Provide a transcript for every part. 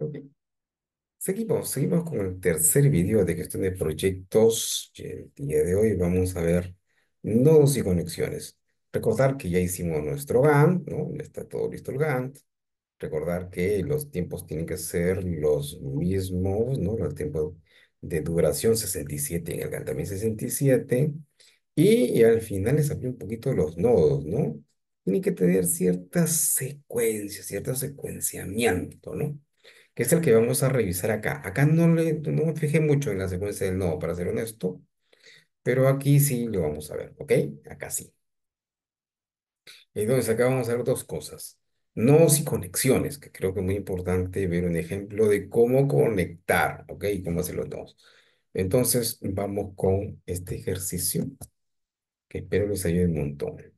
Ok. Seguimos, seguimos con el tercer video de gestión de proyectos. El día de hoy vamos a ver nodos y conexiones. Recordar que ya hicimos nuestro Gantt, ¿no? está todo listo el Gantt. Recordar que los tiempos tienen que ser los mismos, ¿no? los tiempos de duración 67 en el Gantt también 67. Y, y al final les abrí un poquito los nodos, ¿no? Tiene que tener cierta secuencia, cierto secuenciamiento, ¿no? que es el que vamos a revisar acá. Acá no, no me fijé mucho en la secuencia del nodo, para ser honesto, pero aquí sí lo vamos a ver, ¿ok? Acá sí. Entonces, acá vamos a ver dos cosas. Nodos y conexiones, que creo que es muy importante ver un ejemplo de cómo conectar, ¿ok? Cómo hacer los nodos. Entonces, vamos con este ejercicio, que espero les ayude un montón.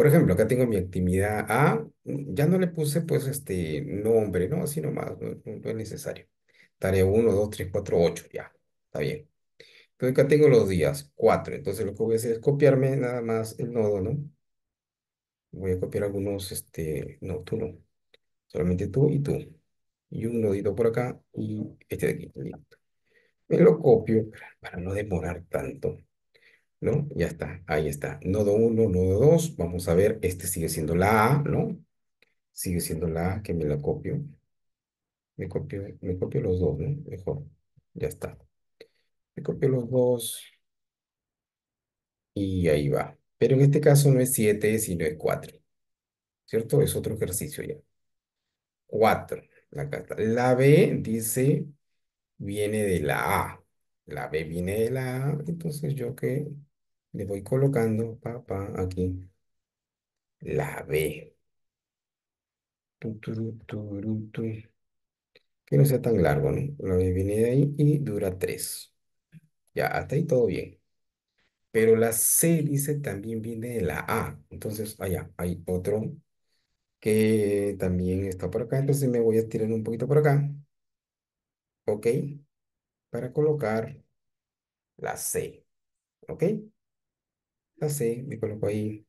Por ejemplo, acá tengo mi actividad A, mm, ya no le puse pues este nombre, ¿no? Así nomás, no, es necesario. Tarea 1, 2, 3, 4, 8, ya, está bien. Entonces acá tengo los días, 4. Entonces lo que voy a hacer es copiarme nada más el nodo, ¿no? Voy a copiar algunos, este, no, tú no. Solamente tú y tú. Y un nodito por acá y este de aquí. Me lo copio para no demorar tanto. ¿no? Ya está, ahí está. Nodo 1, nodo 2, vamos a ver, este sigue siendo la A, ¿no? Sigue siendo la A, que me la copio. Me copio, me copio los dos, ¿no? Mejor, ya está. Me copio los dos. Y ahí va. Pero en este caso no es 7, sino es 4. ¿Cierto? Es otro ejercicio ya. 4. Acá La B, dice, viene de la A. La B viene de la A, entonces yo que le voy colocando, papá, aquí, la B. que no sea tan largo, ¿no? La B viene de ahí y dura tres. Ya, hasta ahí todo bien. Pero la C, dice, también viene de la A. Entonces, allá, hay otro que también está por acá. Entonces me voy a estirar un poquito por acá. ¿Ok? Para colocar la C. ¿Ok? C, me coloco ahí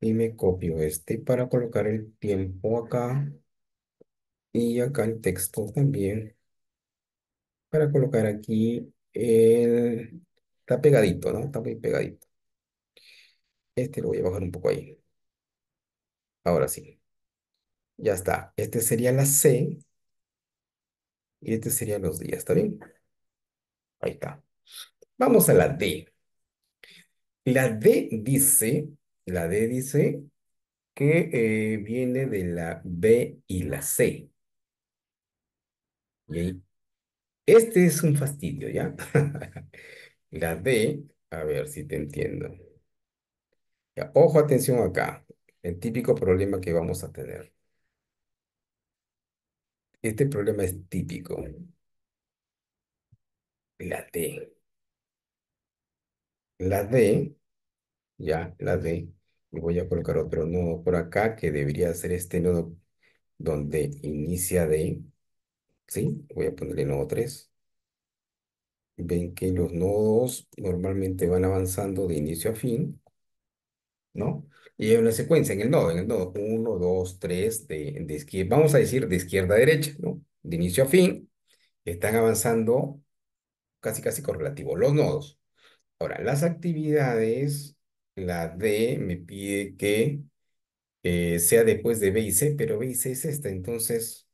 y me copio este para colocar el tiempo acá y acá el texto también para colocar aquí el... Está pegadito, ¿no? Está muy pegadito. Este lo voy a bajar un poco ahí. Ahora sí. Ya está. Este sería la C. Y este sería los días, ¿está bien? Ahí está. Vamos a la D. La D dice, la D dice que eh, viene de la B y la C. Este es un fastidio, ¿ya? la D, a ver si te entiendo. ojo, atención acá, el típico problema que vamos a tener. Este problema es típico. La D. La D ya la de voy a colocar otro nodo por acá que debería ser este nodo donde inicia D, ¿sí? Voy a ponerle nodo 3. Ven que los nodos normalmente van avanzando de inicio a fin, ¿no? Y hay una secuencia en el nodo, en el nodo 1, 2, 3, de, izquierda, vamos a decir de izquierda a derecha, ¿no? De inicio a fin, están avanzando casi casi correlativo, los nodos. Ahora, las actividades la D me pide que eh, sea después de B y C, pero B y C es esta, entonces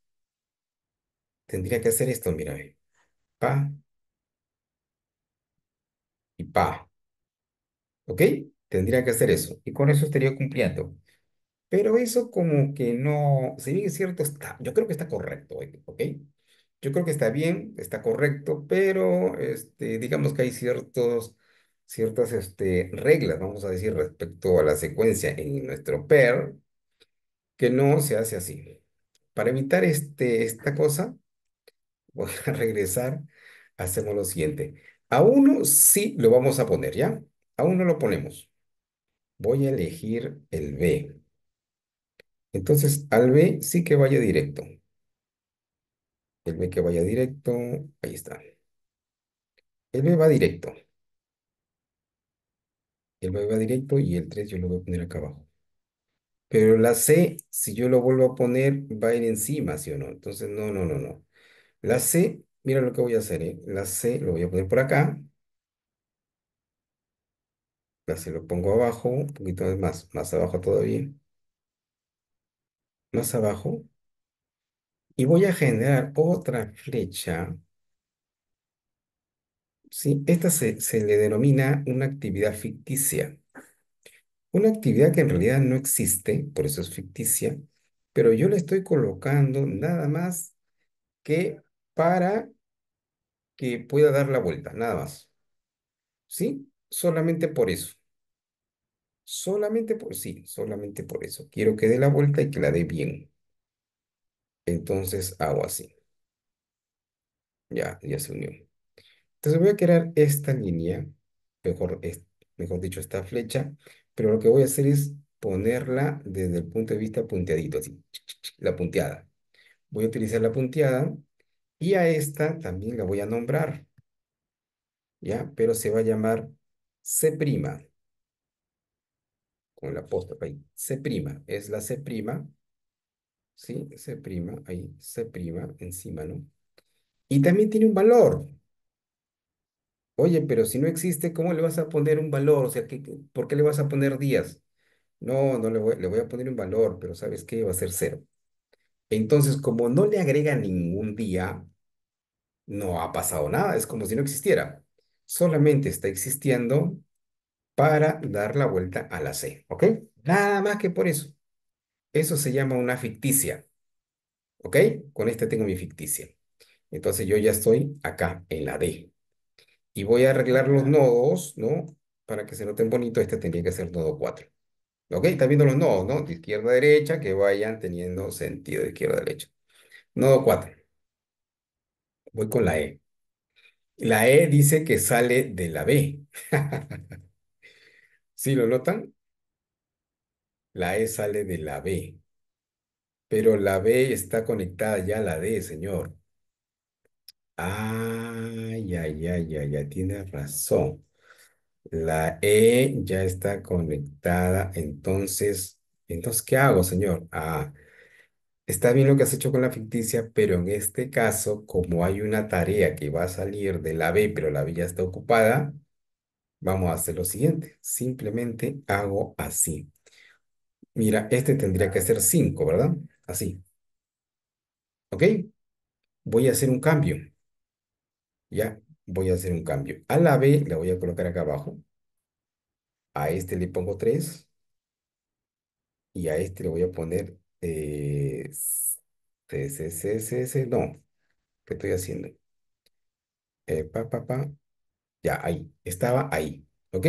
tendría que hacer esto, mira, eh, pa y pa. ¿Ok? Tendría que hacer eso. Y con eso estaría cumpliendo. Pero eso como que no, si bien es cierto, está, yo creo que está correcto, eh, ¿ok? Yo creo que está bien, está correcto, pero este, digamos que hay ciertos ciertas este, reglas, vamos a decir, respecto a la secuencia en nuestro per que no se hace así. Para evitar este, esta cosa, voy a regresar, hacemos lo siguiente. A uno sí lo vamos a poner, ¿ya? A uno lo ponemos. Voy a elegir el B. Entonces, al B sí que vaya directo. El B que vaya directo, ahí está. El B va directo el va directo y el 3 yo lo voy a poner acá abajo. Pero la C, si yo lo vuelvo a poner, va a ir encima, ¿sí o no? Entonces, no, no, no, no. La C, mira lo que voy a hacer, ¿eh? La C lo voy a poner por acá. La C lo pongo abajo, un poquito más, más abajo todavía. Más abajo. Y voy a generar otra flecha ¿sí? Esta se, se le denomina una actividad ficticia. Una actividad que en realidad no existe, por eso es ficticia, pero yo le estoy colocando nada más que para que pueda dar la vuelta, nada más. ¿Sí? Solamente por eso. Solamente por, sí, solamente por eso. Quiero que dé la vuelta y que la dé bien. Entonces hago así. Ya, ya se unió. Entonces voy a crear esta línea, mejor, dicho, esta flecha, pero lo que voy a hacer es ponerla desde el punto de vista punteadito, así, la punteada. Voy a utilizar la punteada y a esta también la voy a nombrar, ¿ya? Pero se va a llamar C', con la apóstrofe ahí, C', es la C', ¿sí? C', ahí, C' encima, ¿no? Y también tiene un valor, Oye, pero si no existe, ¿cómo le vas a poner un valor? O sea, ¿qué- por qué le vas a poner días? No, no le voy, le voy a poner un valor, pero ¿sabes qué? Va a ser cero. Entonces, como no le agrega ningún día, no ha pasado nada, es como si no existiera. Solamente está existiendo para dar la vuelta a la C, ¿ok? Nada más que por eso. Eso se llama una ficticia, ¿ok? Con esta tengo mi ficticia. Entonces yo ya estoy acá en la D y voy a arreglar los nodos, ¿no? Para que se noten bonito, este tendría que ser nodo 4. ¿Ok? Están viendo los nodos, ¿no? De izquierda a derecha, que vayan teniendo sentido de izquierda a derecha. Nodo 4. Voy con la E. La E dice que sale de la B. ¿Sí lo notan? La E sale de la B. Pero la B está conectada ya a la D, señor. Ah, ya, ya, ya, ya tiene razón. La E ya está conectada. Entonces, entonces, ¿qué hago, señor? Ah, está bien lo que has hecho con la ficticia, pero en este caso, como hay una tarea que va a salir de la B, pero la B ya está ocupada, vamos a hacer lo siguiente. Simplemente hago así. Mira, este tendría que ser 5, ¿verdad? Así. ¿Ok? Voy a hacer un cambio. Ya, voy a hacer un cambio. A la B la voy a colocar acá abajo. A este le pongo 3. Y a este le voy a poner... Eh, C, C, C, no. ¿Qué estoy haciendo? Eh, pa, pa, pa. Ya, ahí. Estaba ahí. ¿Ok?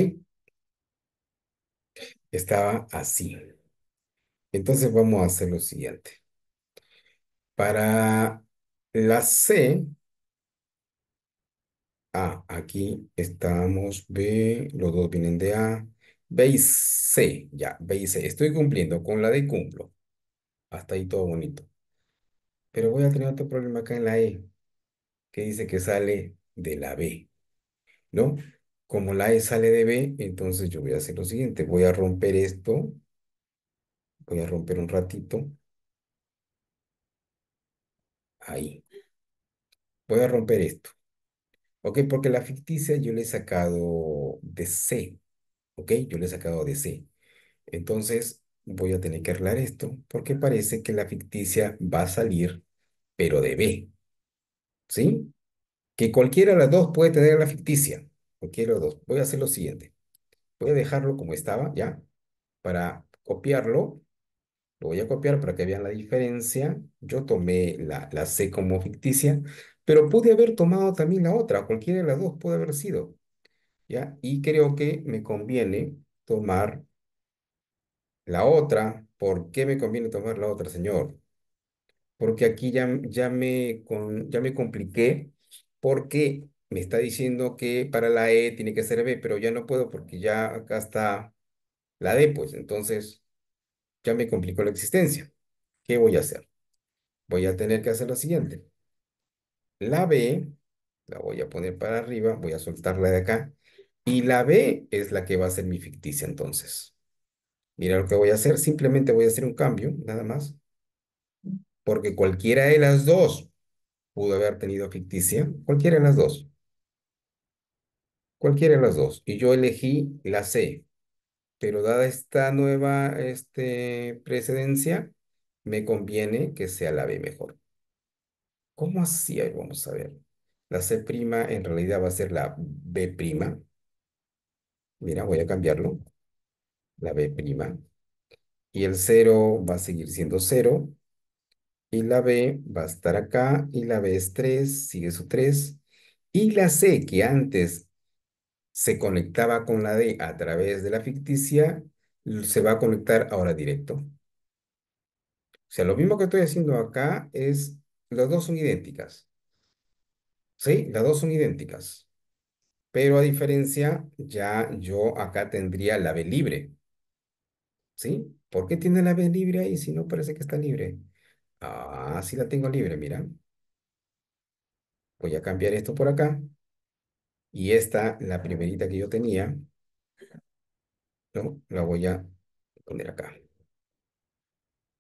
Estaba así. Entonces vamos a hacer lo siguiente. Para la C, a. Aquí estamos B. Los dos vienen de A. B y C. Ya, B y C. Estoy cumpliendo. Con la de cumplo. Hasta ahí todo bonito. Pero voy a tener otro problema acá en la E. Que dice que sale de la B. ¿No? Como la E sale de B, entonces yo voy a hacer lo siguiente. Voy a romper esto. Voy a romper un ratito. Ahí. Voy a romper esto. ¿ok? Porque la ficticia yo le he sacado de C, ¿ok? Yo le he sacado de C. Entonces voy a tener que arreglar esto porque parece que la ficticia va a salir, pero de B, ¿sí? Que cualquiera de las dos puede tener la ficticia, cualquiera de las dos. Voy a hacer lo siguiente. Voy a dejarlo como estaba, ¿ya? Para copiarlo, lo voy a copiar para que vean la diferencia. Yo tomé la, la C como ficticia, pero pude haber tomado también la otra, cualquiera de las dos puede haber sido. ¿Ya? Y creo que me conviene tomar la otra. ¿Por qué me conviene tomar la otra, señor? Porque aquí ya, ya, me, con, ya me compliqué porque me está diciendo que para la E tiene que ser B, pero ya no puedo porque ya acá está la D, pues entonces ya me complicó la existencia. ¿Qué voy a hacer? Voy a tener que hacer lo siguiente. La B, la voy a poner para arriba, voy a soltarla de acá. Y la B es la que va a ser mi ficticia entonces. Mira lo que voy a hacer, simplemente voy a hacer un cambio, nada más. Porque cualquiera de las dos pudo haber tenido ficticia, cualquiera de las dos. Cualquiera de las dos. Y yo elegí la C. Pero dada esta nueva este, precedencia, me conviene que sea la B mejor. ¿Cómo así? vamos a ver. La C' en realidad va a ser la B'. Mira, voy a cambiarlo. La B'. Y el 0 va a seguir siendo 0. Y la B va a estar acá. Y la B es 3, sigue su 3. Y la C, que antes se conectaba con la D a través de la ficticia, se va a conectar ahora directo. O sea, lo mismo que estoy haciendo acá es las dos son idénticas. Sí, las dos son idénticas. Pero a diferencia, ya yo acá tendría la B libre. ¿Sí? ¿Por qué tiene la B libre ahí si no parece que está libre? Ah, sí la tengo libre, mira. Voy a cambiar esto por acá. Y esta, la primerita que yo tenía, ¿no? la voy a poner acá.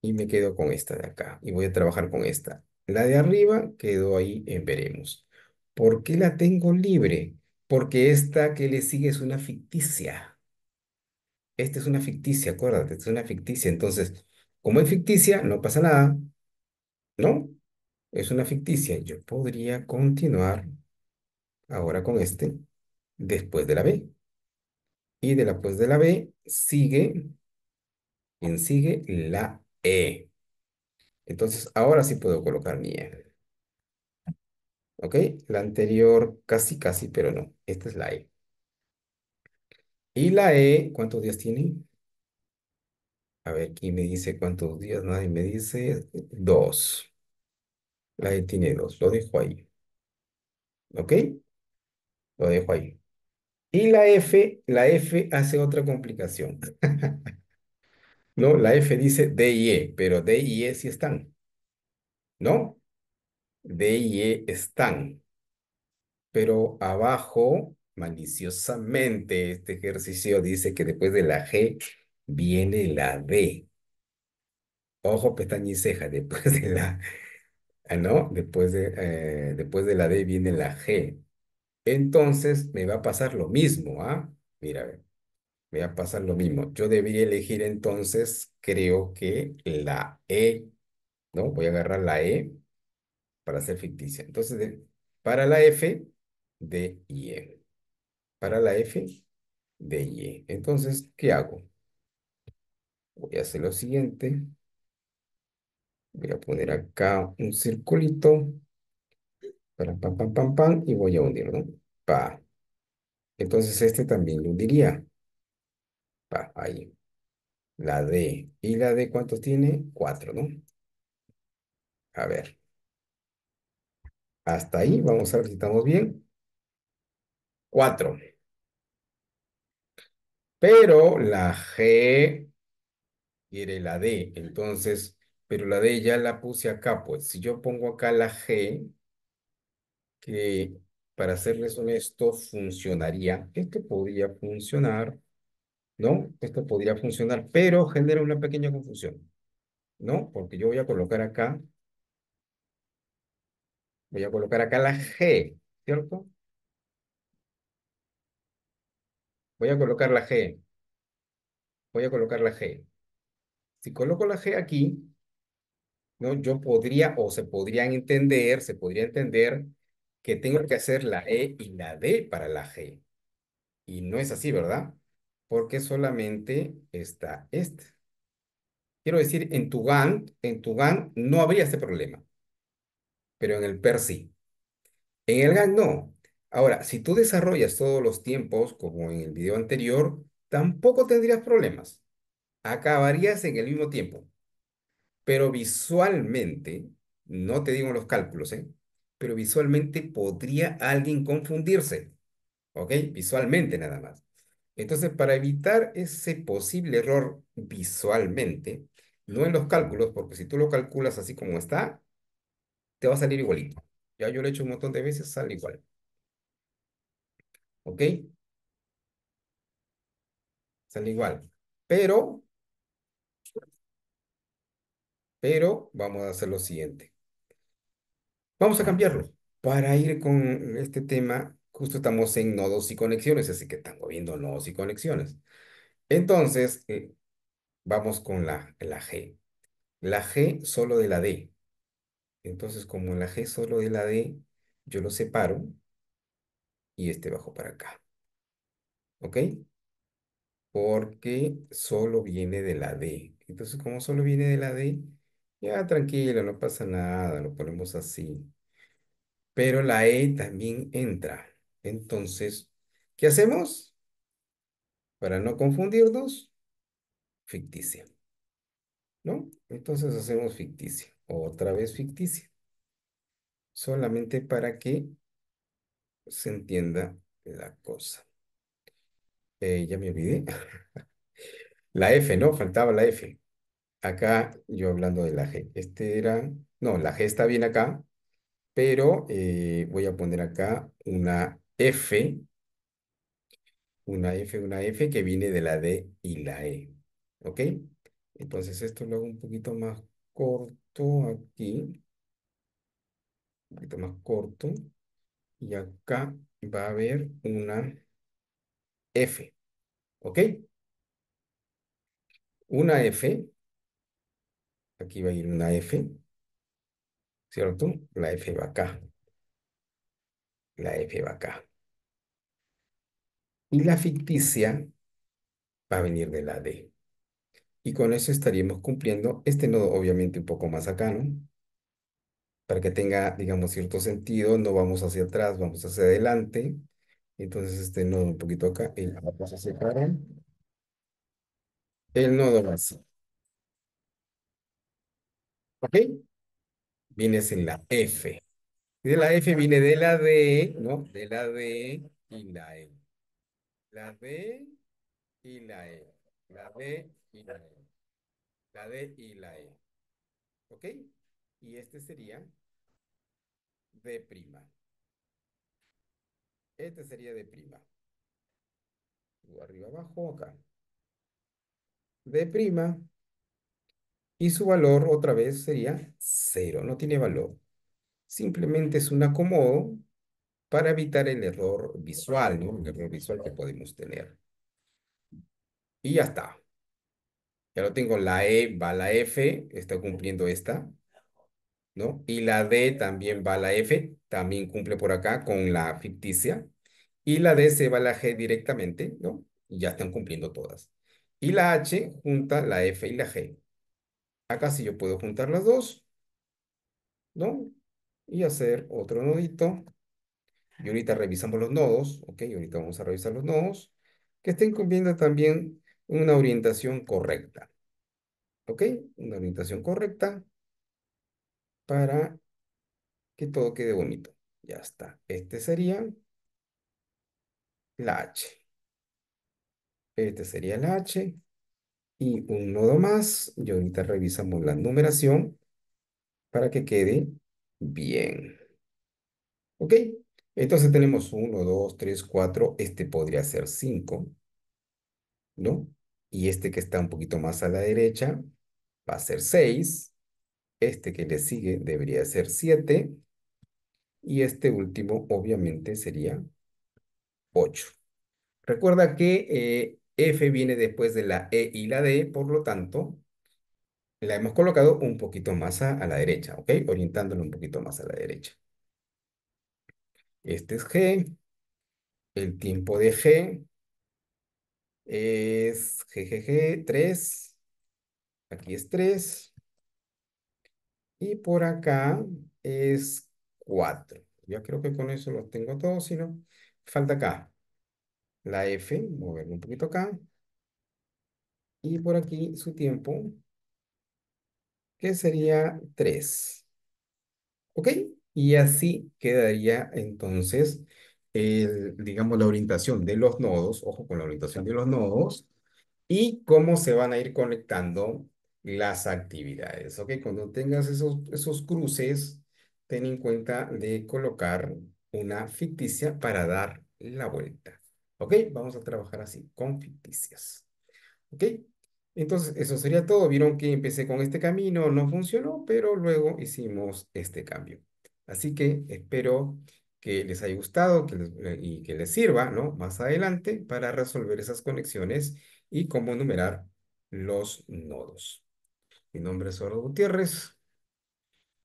Y me quedo con esta de acá. Y voy a trabajar con esta. La de arriba quedó ahí en veremos. ¿Por qué la tengo libre? Porque esta que le sigue es una ficticia. Esta es una ficticia, acuérdate, es una ficticia. Entonces, como es ficticia, no pasa nada. ¿No? Es una ficticia. Yo podría continuar ahora con este después de la B. Y de la, de la B sigue, en sigue la E. Entonces, ahora sí puedo colocar mi e, ¿Ok? La anterior casi, casi, pero no. Esta es la E. Y la E, ¿cuántos días tiene? A ver, aquí me dice cuántos días? Nadie me dice. Dos. La E tiene dos. Lo dejo ahí. ¿Ok? Lo dejo ahí. Y la F, la F hace otra complicación. ¿no? La F dice D y E, pero D y E sí están, ¿no? D y E están. Pero abajo, maliciosamente, este ejercicio dice que después de la G viene la D. Ojo, pestaña y ceja, después de la... Ah, ¿No? Después de, eh, después de la D viene la G. Entonces me va a pasar lo mismo, ¿ah? Mira, a ver. Voy a pasar lo mismo. Yo debería elegir entonces, creo que la E, ¿no? Voy a agarrar la E para hacer ficticia. Entonces, para la F, de y e. Para la F, de y e. Entonces, ¿qué hago? Voy a hacer lo siguiente. Voy a poner acá un circulito. Para pam, pam, pam, pam. Y voy a ¿no? Pa. Entonces, este también lo diría ahí. La D. ¿Y la D cuántos tiene? Cuatro, ¿no? A ver. Hasta ahí. Vamos a ver si estamos bien. Cuatro. Pero la G quiere la D. Entonces, pero la D ya la puse acá. Pues si yo pongo acá la G, que para serles honesto funcionaría. esto podría funcionar ¿no? Esto podría funcionar, pero genera una pequeña confusión, ¿no? Porque yo voy a colocar acá, voy a colocar acá la G, ¿cierto? Voy a colocar la G. Voy a colocar la G. Si coloco la G aquí, ¿no? Yo podría, o se podrían entender, se podría entender que tengo que hacer la E y la D para la G. Y no es así, ¿verdad? porque solamente está este. Quiero decir, en tu GAN, en tu GAN no habría este problema, pero en el PER sí. En el GAN no. Ahora, si tú desarrollas todos los tiempos, como en el video anterior, tampoco tendrías problemas. Acabarías en el mismo tiempo. Pero visualmente, no te digo los cálculos, ¿eh? pero visualmente podría alguien confundirse. ¿Ok? Visualmente nada más. Entonces, para evitar ese posible error visualmente, no en los cálculos, porque si tú lo calculas así como está, te va a salir igualito. Ya yo lo he hecho un montón de veces, sale igual. ¿Ok? Sale igual. Pero, pero vamos a hacer lo siguiente. Vamos a cambiarlo para ir con este tema justo estamos en nodos y conexiones, así que estamos viendo nodos y conexiones. Entonces, eh, vamos con la, la G. La G solo de la D. Entonces, como la G solo de la D, yo lo separo y este bajo para acá. ¿Ok? Porque solo viene de la D. Entonces, como solo viene de la D, ya tranquilo, no pasa nada, lo ponemos así. Pero la E también entra. Entonces, ¿qué hacemos? Para no confundirnos, ficticia. ¿No? Entonces hacemos ficticia. Otra vez ficticia. Solamente para que se entienda la cosa. Eh, ya me olvidé. la F, ¿no? Faltaba la F. Acá yo hablando de la G. Este era... No, la G está bien acá, pero eh, voy a poner acá una F, una F, una F que viene de la D y la E. ¿Ok? Entonces esto lo hago un poquito más corto aquí. Un poquito más corto. Y acá va a haber una F. ¿Ok? Una F. Aquí va a ir una F. ¿Cierto? La F va acá la F va acá. Y la ficticia va a venir de la D. Y con eso estaríamos cumpliendo este nodo, obviamente, un poco más acá, ¿no? Para que tenga, digamos, cierto sentido, no vamos hacia atrás, vamos hacia adelante. Entonces, este nodo un poquito acá, a separar. El nodo más. ¿Ok? Vienes en la F de la F viene de la D, ¿no? De la D y la E. La D y la E. La D y la E. La D y la E. ¿Ok? Y este sería D prima. Este sería D prima. Arriba, abajo, acá. D prima. Y su valor otra vez sería cero. No tiene valor. Simplemente es un acomodo para evitar el error visual, ¿no? El error visual que podemos tener. Y ya está. Ya lo tengo, la E va a la F, está cumpliendo esta, ¿no? Y la D también va a la F, también cumple por acá con la ficticia. Y la D se va a la G directamente, ¿no? Y ya están cumpliendo todas. Y la H junta la F y la G. Acá sí yo puedo juntar las dos, ¿no? y hacer otro nodito. Y ahorita revisamos los nodos, ¿ok? Y ahorita vamos a revisar los nodos que estén cumpliendo también una orientación correcta. ¿Ok? Una orientación correcta para que todo quede bonito. Ya está. Este sería la H. Este sería la H. Y un nodo más. Y ahorita revisamos la numeración para que quede Bien. ¿Ok? Entonces tenemos 1, 2, 3, 4. Este podría ser 5. ¿No? Y este que está un poquito más a la derecha va a ser 6. Este que le sigue debería ser 7. Y este último obviamente sería 8. Recuerda que eh, F viene después de la E y la D, por lo tanto, la hemos colocado un poquito más a, la derecha, ¿ok? Orientándolo un poquito más a la derecha. Este es G. El tiempo de G es GGG 3. Aquí es 3. Y por acá es 4. Ya creo que con eso los tengo todos, si no, falta acá. La F, moverlo un poquito acá. Y por aquí su tiempo sería tres, ¿Ok? Y así quedaría entonces, digamos, la orientación de los nodos, ojo con la orientación de los nodos, y cómo se van a ir conectando las actividades. ¿Ok? Cuando tengas esos, esos cruces, ten en cuenta de colocar una ficticia para dar la vuelta. ¿Ok? Vamos a trabajar así, con ficticias. ¿Ok? Entonces, eso sería todo. Vieron que empecé con este camino, no funcionó, pero luego hicimos este cambio. Así que espero que les haya gustado eh, y que les sirva, ¿no? Más adelante para resolver esas conexiones y cómo numerar los nodos. Mi nombre es Oro Gutiérrez.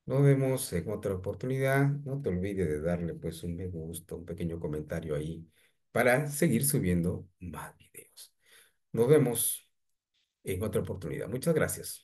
Nos vemos en otra oportunidad. No te olvides de darle pues un me gusta, un pequeño comentario ahí para seguir subiendo más videos. Nos vemos en otra oportunidad. Muchas gracias.